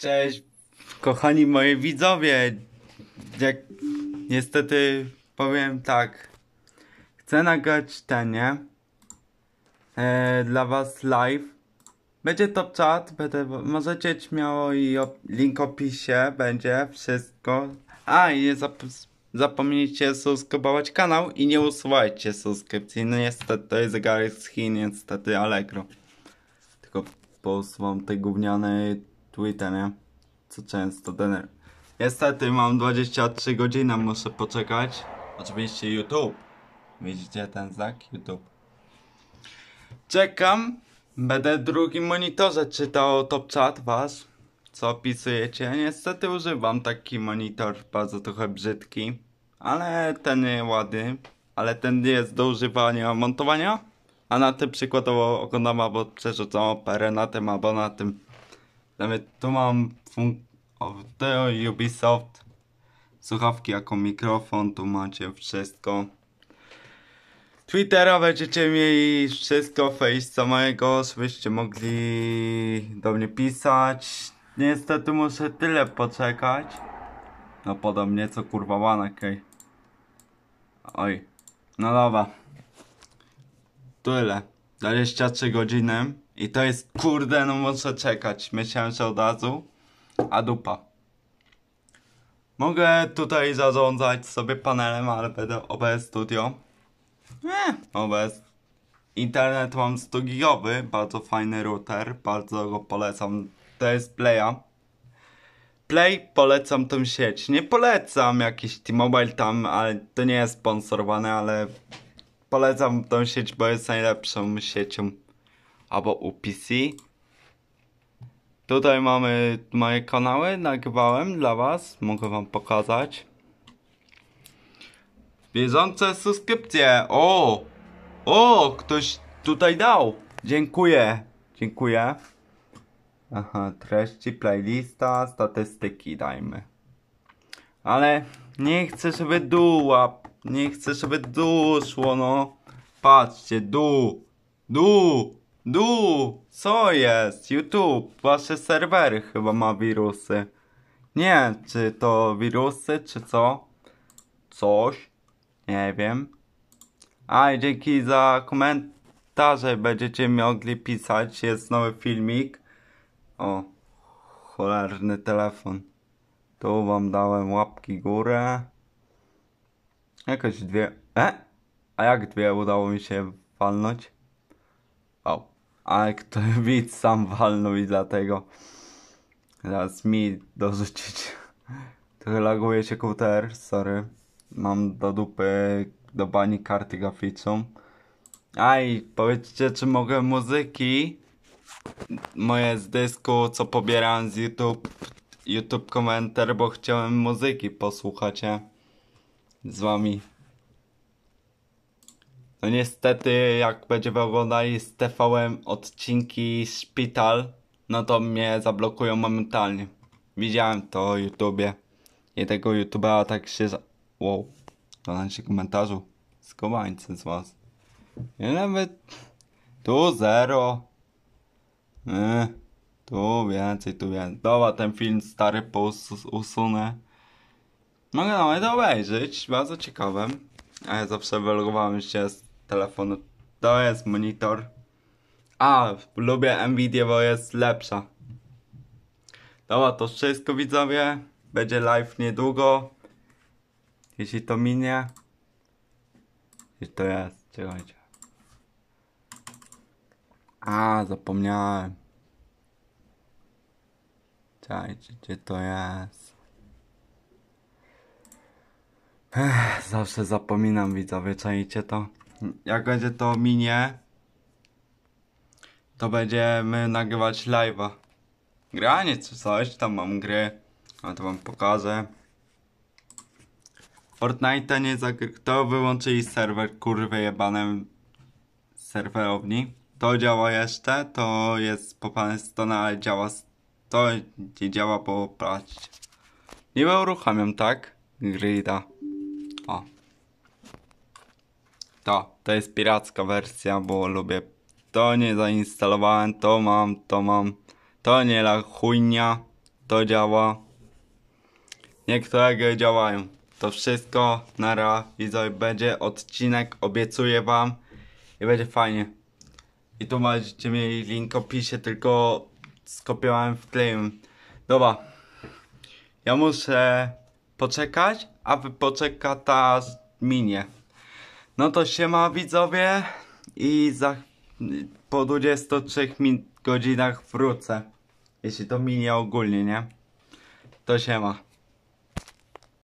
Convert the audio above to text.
Cześć, kochani moi widzowie. Jak niestety powiem tak. Chcę nagrać czytanie e, dla was live. Będzie top chat, będę, możecie śmiało i op, link opisie, będzie wszystko. A i nie zap, zapomnijcie subskrybować kanał i nie usuwajcie subskrypcji. No niestety to jest zegarek z Chin, niestety Allegro. Tylko pousuwam te gówniane tweeta, nie? Co często dener. Niestety mam 23 godziny, muszę poczekać. Oczywiście YouTube. Widzicie ten znak? YouTube. Czekam. Będę w drugim monitorze czytał top chat was. Co opisujecie? Niestety używam taki monitor, bardzo trochę brzydki. Ale ten ładny. Ale ten jest do używania montowania. A na tym przykładowo oglądam albo przerzucam operę na tym albo na tym. Nawet tu mam te Ubisoft, słuchawki jako mikrofon, tu macie wszystko. Twittera będziecie mieli wszystko, face'a mojego, żebyście mogli do mnie pisać. Niestety muszę tyle poczekać. No podobnie co kurwa łanek, ej. Oj. No dobra. Tyle. 23 godziny. I to jest, kurde, no muszę czekać. Myślałem, że od razu, a dupa. Mogę tutaj zarządzać sobie panelem, ale będę OBS Studio. Nie, eh, OBS. Internet mam 100 gigowy, bardzo fajny router, bardzo go polecam. To jest Playa. Play, polecam tą sieć. Nie polecam jakiś T-Mobile tam, ale to nie jest sponsorowane, ale polecam tą sieć, bo jest najlepszą siecią albo u PC. Tutaj mamy moje kanały, nagrywałem dla was, mogę wam pokazać. Bieżące subskrypcje, o! O, ktoś tutaj dał, dziękuję, dziękuję. Aha, treści, playlista, statystyki dajmy. Ale nie chcę, żeby dół nie chcę, żeby dół szło, no. Patrzcie, dół, dół. Du, co jest? YouTube, wasze serwery chyba ma wirusy. Nie, czy to wirusy, czy co? Coś? Nie wiem. A, dzięki za komentarze. Będziecie mogli pisać. Jest nowy filmik. O, cholerny telefon. Tu wam dałem łapki górę. Jakoś dwie... E? A jak dwie udało mi się walnąć? O ale kto widz sam walnął i dlatego zaraz mi dorzucić. Trochę laguje się komputer, sorry. Mam do dupy do bani karty graficzną. Aj, powiedzcie czy mogę muzyki moje z dysku, co pobierałem z YouTube, YouTube komentarz bo chciałem muzyki posłuchać, z wami no niestety, jak będziemy oglądali z TVM odcinki Szpital, no to mnie zablokują momentalnie. Widziałem to o YouTubie. I tego YouTubera tak się... Za... Wow. To na znaczy się komentarzu. Skobańcy z was. I nawet... Tu zero. Yy. Tu więcej, tu więcej. Dobra, ten film stary posus usunę. Mogę nawet obejrzeć, bardzo ciekawe. A ja zawsze wylogowałem się z telefonu. To jest monitor. A, lubię Nvidia, bo jest lepsza. Dobra, to wszystko widzowie. Będzie live niedługo. Jeśli to minie. Jeśli to jest, czekajcie. A, zapomniałem. Czekajcie, gdzie to jest? Ech, zawsze zapominam widzowie, czajcie to? jak będzie to minie, to będziemy nagrywać live'a. Granie coś, tam mam gry, a to wam pokażę. Fortnite nie zagry... To wyłączyli serwer, kurwy jebanem serwerowni. To działa jeszcze, to jest po stona, ale działa... To nie działa po Nie Niby uruchamiam, tak? Grida. O to. To jest piracka wersja, bo lubię. To nie zainstalowałem, to mam, to mam. To nie la chujnia, to działa. Niektóre działają. To wszystko, nara, widzowie, będzie odcinek, obiecuję wam. I będzie fajnie. I tu macie mieli link opisie, tylko skopiowałem wkleiłem. Dobra. Ja muszę poczekać, a wy poczeka ta minie. No to siema widzowie i za, po 23 godzinach wrócę. Jeśli to minie ogólnie, nie? To siema.